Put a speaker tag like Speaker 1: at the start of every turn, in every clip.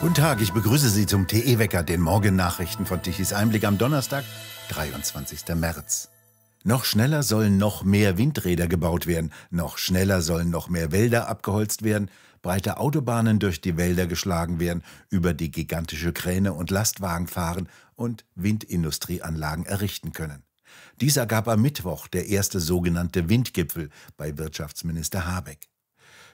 Speaker 1: Guten Tag, ich begrüße Sie zum TE-Wecker, den Morgennachrichten von Tichys Einblick am Donnerstag, 23. März. Noch schneller sollen noch mehr Windräder gebaut werden, noch schneller sollen noch mehr Wälder abgeholzt werden, breite Autobahnen durch die Wälder geschlagen werden, über die gigantische Kräne und Lastwagen fahren und Windindustrieanlagen errichten können. Dies ergab am Mittwoch der erste sogenannte Windgipfel bei Wirtschaftsminister Habeck.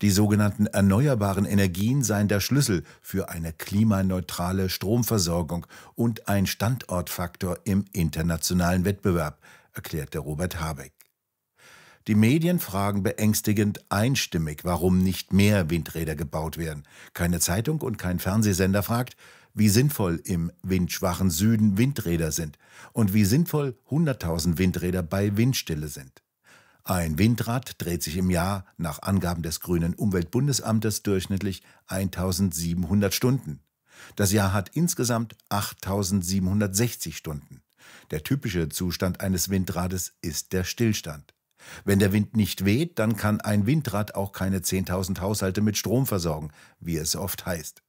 Speaker 1: Die sogenannten erneuerbaren Energien seien der Schlüssel für eine klimaneutrale Stromversorgung und ein Standortfaktor im internationalen Wettbewerb, erklärte Robert Habeck. Die Medien fragen beängstigend einstimmig, warum nicht mehr Windräder gebaut werden. Keine Zeitung und kein Fernsehsender fragt, wie sinnvoll im windschwachen Süden Windräder sind und wie sinnvoll 100.000 Windräder bei Windstille sind. Ein Windrad dreht sich im Jahr nach Angaben des Grünen Umweltbundesamtes durchschnittlich 1700 Stunden. Das Jahr hat insgesamt 8760 Stunden. Der typische Zustand eines Windrades ist der Stillstand. Wenn der Wind nicht weht, dann kann ein Windrad auch keine 10.000 Haushalte mit Strom versorgen, wie es oft heißt.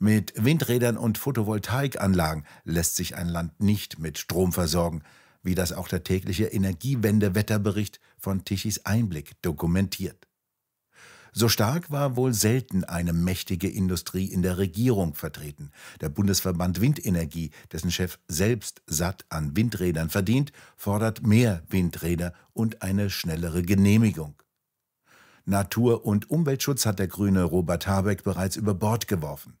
Speaker 1: Mit Windrädern und Photovoltaikanlagen lässt sich ein Land nicht mit Strom versorgen wie das auch der tägliche Energiewende-Wetterbericht von Tichys Einblick dokumentiert. So stark war wohl selten eine mächtige Industrie in der Regierung vertreten. Der Bundesverband Windenergie, dessen Chef selbst satt an Windrädern verdient, fordert mehr Windräder und eine schnellere Genehmigung. Natur- und Umweltschutz hat der Grüne Robert Habeck bereits über Bord geworfen.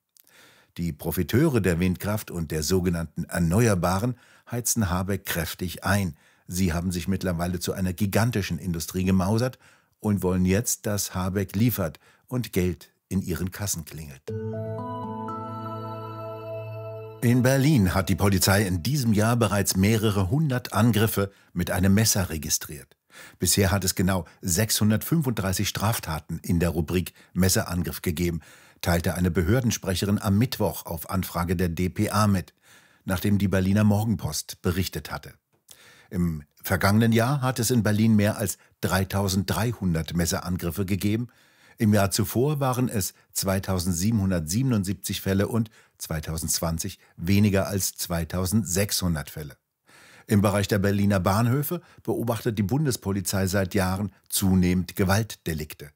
Speaker 1: Die Profiteure der Windkraft und der sogenannten Erneuerbaren heizen Habeck kräftig ein. Sie haben sich mittlerweile zu einer gigantischen Industrie gemausert und wollen jetzt, dass Habeck liefert und Geld in ihren Kassen klingelt. In Berlin hat die Polizei in diesem Jahr bereits mehrere hundert Angriffe mit einem Messer registriert. Bisher hat es genau 635 Straftaten in der Rubrik Messerangriff gegeben teilte eine Behördensprecherin am Mittwoch auf Anfrage der DPA mit, nachdem die Berliner Morgenpost berichtet hatte. Im vergangenen Jahr hat es in Berlin mehr als 3300 Messerangriffe gegeben. Im Jahr zuvor waren es 2777 Fälle und 2020 weniger als 2600 Fälle. Im Bereich der Berliner Bahnhöfe beobachtet die Bundespolizei seit Jahren zunehmend Gewaltdelikte.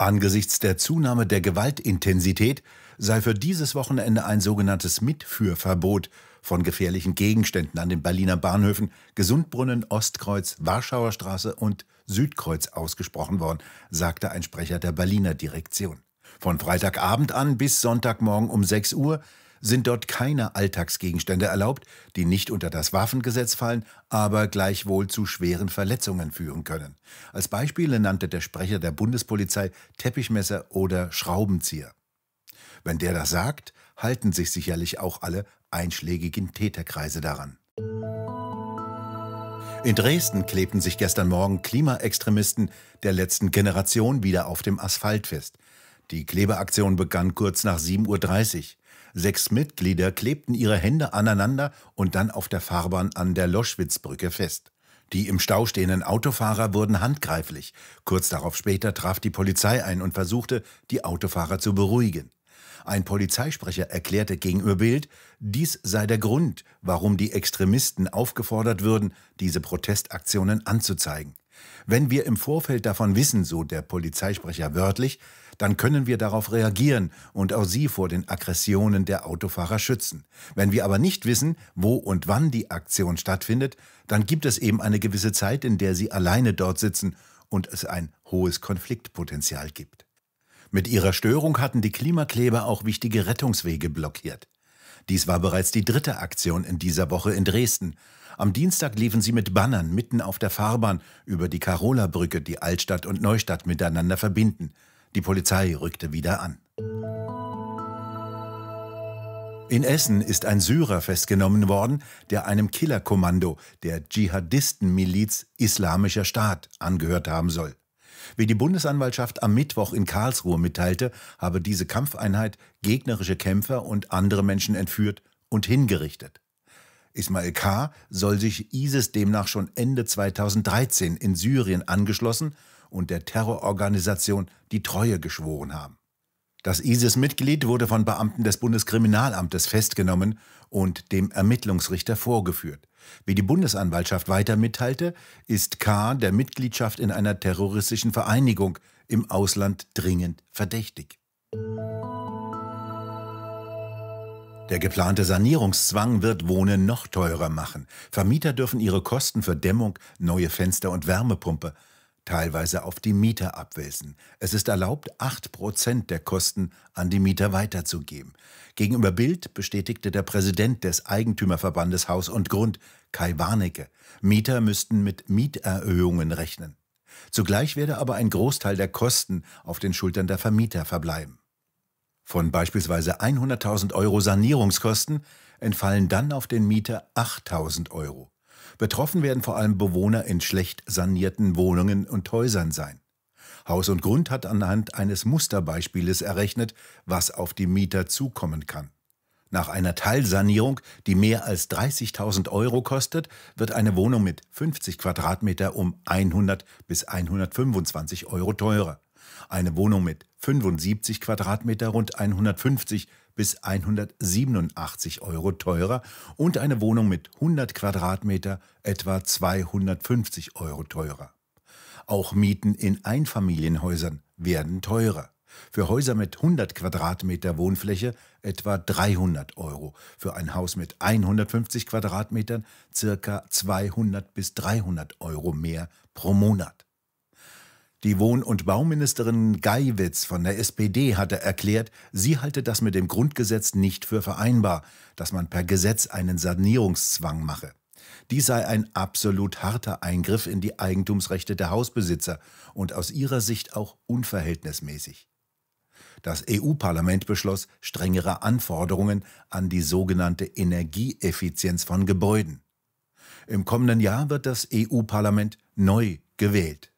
Speaker 1: Angesichts der Zunahme der Gewaltintensität sei für dieses Wochenende ein sogenanntes Mitführverbot von gefährlichen Gegenständen an den Berliner Bahnhöfen Gesundbrunnen, Ostkreuz, Warschauer Straße und Südkreuz ausgesprochen worden, sagte ein Sprecher der Berliner Direktion. Von Freitagabend an bis Sonntagmorgen um 6 Uhr sind dort keine Alltagsgegenstände erlaubt, die nicht unter das Waffengesetz fallen, aber gleichwohl zu schweren Verletzungen führen können. Als Beispiele nannte der Sprecher der Bundespolizei Teppichmesser oder Schraubenzieher. Wenn der das sagt, halten sich sicherlich auch alle einschlägigen Täterkreise daran. In Dresden klebten sich gestern Morgen Klimaextremisten der letzten Generation wieder auf dem Asphalt fest. Die Klebeaktion begann kurz nach 7.30 Uhr. Sechs Mitglieder klebten ihre Hände aneinander und dann auf der Fahrbahn an der Loschwitzbrücke fest. Die im Stau stehenden Autofahrer wurden handgreiflich. Kurz darauf später traf die Polizei ein und versuchte, die Autofahrer zu beruhigen. Ein Polizeisprecher erklärte gegenüber Bild, dies sei der Grund, warum die Extremisten aufgefordert würden, diese Protestaktionen anzuzeigen. Wenn wir im Vorfeld davon wissen, so der Polizeisprecher wörtlich, dann können wir darauf reagieren und auch sie vor den Aggressionen der Autofahrer schützen. Wenn wir aber nicht wissen, wo und wann die Aktion stattfindet, dann gibt es eben eine gewisse Zeit, in der sie alleine dort sitzen und es ein hohes Konfliktpotenzial gibt. Mit ihrer Störung hatten die Klimakleber auch wichtige Rettungswege blockiert. Dies war bereits die dritte Aktion in dieser Woche in Dresden. Am Dienstag liefen sie mit Bannern mitten auf der Fahrbahn über die Karola-Brücke, die Altstadt und Neustadt miteinander verbinden. Die Polizei rückte wieder an. In Essen ist ein Syrer festgenommen worden, der einem Killerkommando der Dschihadistenmiliz Islamischer Staat angehört haben soll. Wie die Bundesanwaltschaft am Mittwoch in Karlsruhe mitteilte, habe diese Kampfeinheit gegnerische Kämpfer und andere Menschen entführt und hingerichtet. Ismail K. soll sich ISIS demnach schon Ende 2013 in Syrien angeschlossen und der Terrororganisation die Treue geschworen haben. Das ISIS-Mitglied wurde von Beamten des Bundeskriminalamtes festgenommen und dem Ermittlungsrichter vorgeführt. Wie die Bundesanwaltschaft weiter mitteilte, ist K. der Mitgliedschaft in einer terroristischen Vereinigung im Ausland dringend verdächtig. Der geplante Sanierungszwang wird Wohnen noch teurer machen. Vermieter dürfen ihre Kosten für Dämmung, neue Fenster und Wärmepumpe teilweise auf die Mieter abwälzen. Es ist erlaubt, 8% der Kosten an die Mieter weiterzugeben. Gegenüber Bild bestätigte der Präsident des Eigentümerverbandes Haus und Grund, Kai Warnecke, Mieter müssten mit Mieterhöhungen rechnen. Zugleich werde aber ein Großteil der Kosten auf den Schultern der Vermieter verbleiben. Von beispielsweise 100.000 Euro Sanierungskosten entfallen dann auf den Mieter 8.000 Euro. Betroffen werden vor allem Bewohner in schlecht sanierten Wohnungen und Häusern sein. Haus und Grund hat anhand eines Musterbeispieles errechnet, was auf die Mieter zukommen kann. Nach einer Teilsanierung, die mehr als 30.000 Euro kostet, wird eine Wohnung mit 50 Quadratmeter um 100 bis 125 Euro teurer. Eine Wohnung mit 75 Quadratmeter rund 150 bis 187 Euro teurer und eine Wohnung mit 100 Quadratmeter etwa 250 Euro teurer. Auch Mieten in Einfamilienhäusern werden teurer. Für Häuser mit 100 Quadratmeter Wohnfläche etwa 300 Euro, für ein Haus mit 150 Quadratmetern circa 200 bis 300 Euro mehr pro Monat. Die Wohn- und Bauministerin Geiwitz von der SPD hatte erklärt, sie halte das mit dem Grundgesetz nicht für vereinbar, dass man per Gesetz einen Sanierungszwang mache. Dies sei ein absolut harter Eingriff in die Eigentumsrechte der Hausbesitzer und aus ihrer Sicht auch unverhältnismäßig. Das EU-Parlament beschloss strengere Anforderungen an die sogenannte Energieeffizienz von Gebäuden. Im kommenden Jahr wird das EU-Parlament neu gewählt.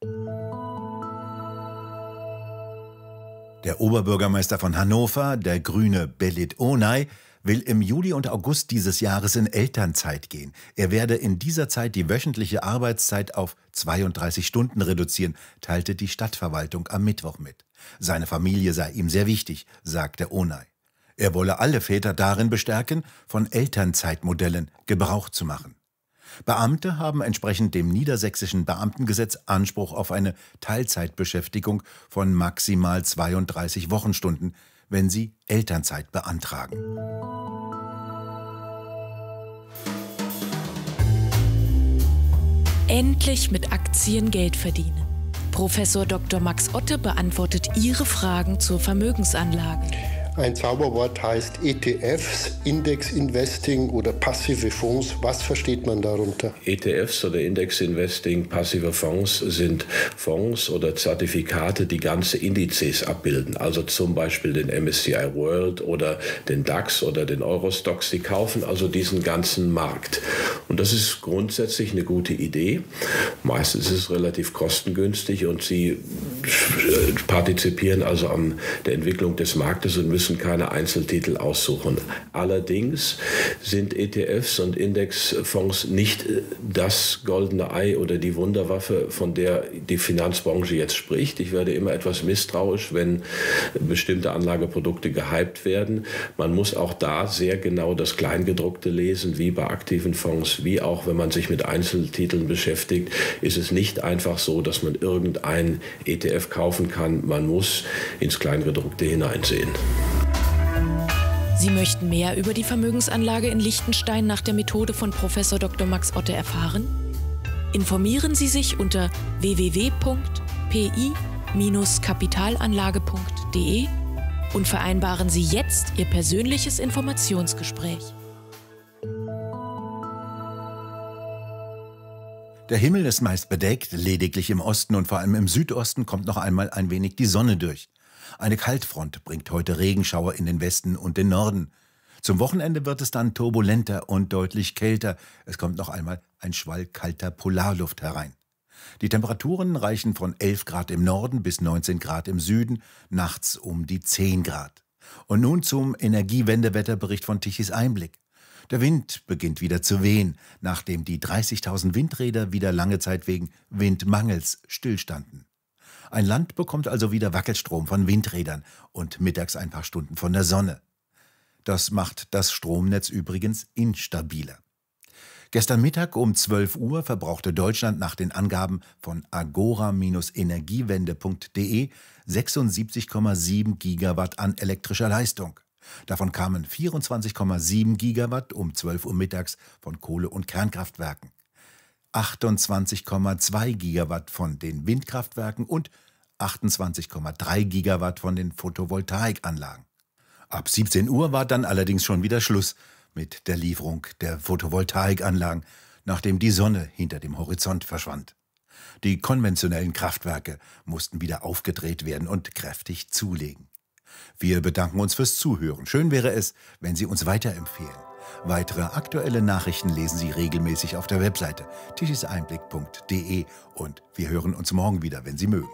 Speaker 1: Der Oberbürgermeister von Hannover, der Grüne Belit Onay, will im Juli und August dieses Jahres in Elternzeit gehen. Er werde in dieser Zeit die wöchentliche Arbeitszeit auf 32 Stunden reduzieren, teilte die Stadtverwaltung am Mittwoch mit. Seine Familie sei ihm sehr wichtig, sagte Onay. Er wolle alle Väter darin bestärken, von Elternzeitmodellen Gebrauch zu machen. Beamte haben entsprechend dem niedersächsischen Beamtengesetz Anspruch auf eine Teilzeitbeschäftigung von maximal 32 Wochenstunden, wenn sie Elternzeit beantragen. Endlich mit Aktien Geld verdienen. Professor Dr. Max Otte beantwortet Ihre Fragen zur Vermögensanlage.
Speaker 2: Ein Zauberwort heißt ETFs, Index Investing oder passive Fonds. Was versteht man darunter? ETFs oder Index Investing, passive Fonds sind Fonds oder Zertifikate, die ganze Indizes abbilden. Also zum Beispiel den MSCI World oder den DAX oder den Eurostox. Die kaufen also diesen ganzen Markt. Und das ist grundsätzlich eine gute Idee. Meistens ist es relativ kostengünstig und sie äh, partizipieren also an der Entwicklung des Marktes und müssen müssen keine Einzeltitel aussuchen. Allerdings sind ETFs und Indexfonds nicht äh, das goldene Ei oder die Wunderwaffe, von der die Finanzbranche jetzt spricht. Ich werde immer etwas misstrauisch, wenn bestimmte Anlageprodukte gehypt werden. Man muss auch da sehr genau das Kleingedruckte lesen, wie bei aktiven Fonds, wie auch wenn man sich mit Einzeltiteln beschäftigt, ist es nicht einfach so, dass man irgendein ETF kaufen kann. Man muss ins Kleingedruckte hineinsehen.
Speaker 1: Sie möchten mehr über die Vermögensanlage in Liechtenstein nach der Methode von Prof. Dr. Max Otte erfahren? Informieren Sie sich unter www.pi-kapitalanlage.de und vereinbaren Sie jetzt Ihr persönliches Informationsgespräch. Der Himmel ist meist bedeckt, lediglich im Osten und vor allem im Südosten kommt noch einmal ein wenig die Sonne durch. Eine Kaltfront bringt heute Regenschauer in den Westen und den Norden. Zum Wochenende wird es dann turbulenter und deutlich kälter. Es kommt noch einmal ein Schwall kalter Polarluft herein. Die Temperaturen reichen von 11 Grad im Norden bis 19 Grad im Süden, nachts um die 10 Grad. Und nun zum Energiewendewetterbericht von Tichys Einblick. Der Wind beginnt wieder zu wehen, nachdem die 30.000 Windräder wieder lange Zeit wegen Windmangels stillstanden. Ein Land bekommt also wieder Wackelstrom von Windrädern und mittags ein paar Stunden von der Sonne. Das macht das Stromnetz übrigens instabiler. Gestern Mittag um 12 Uhr verbrauchte Deutschland nach den Angaben von agora-energiewende.de 76,7 Gigawatt an elektrischer Leistung. Davon kamen 24,7 Gigawatt um 12 Uhr mittags von Kohle- und Kernkraftwerken. 28,2 Gigawatt von den Windkraftwerken und 28,3 Gigawatt von den Photovoltaikanlagen. Ab 17 Uhr war dann allerdings schon wieder Schluss mit der Lieferung der Photovoltaikanlagen, nachdem die Sonne hinter dem Horizont verschwand. Die konventionellen Kraftwerke mussten wieder aufgedreht werden und kräftig zulegen. Wir bedanken uns fürs Zuhören. Schön wäre es, wenn Sie uns weiterempfehlen. Weitere aktuelle Nachrichten lesen Sie regelmäßig auf der Webseite tischiseinblick.de und wir hören uns morgen wieder, wenn Sie mögen.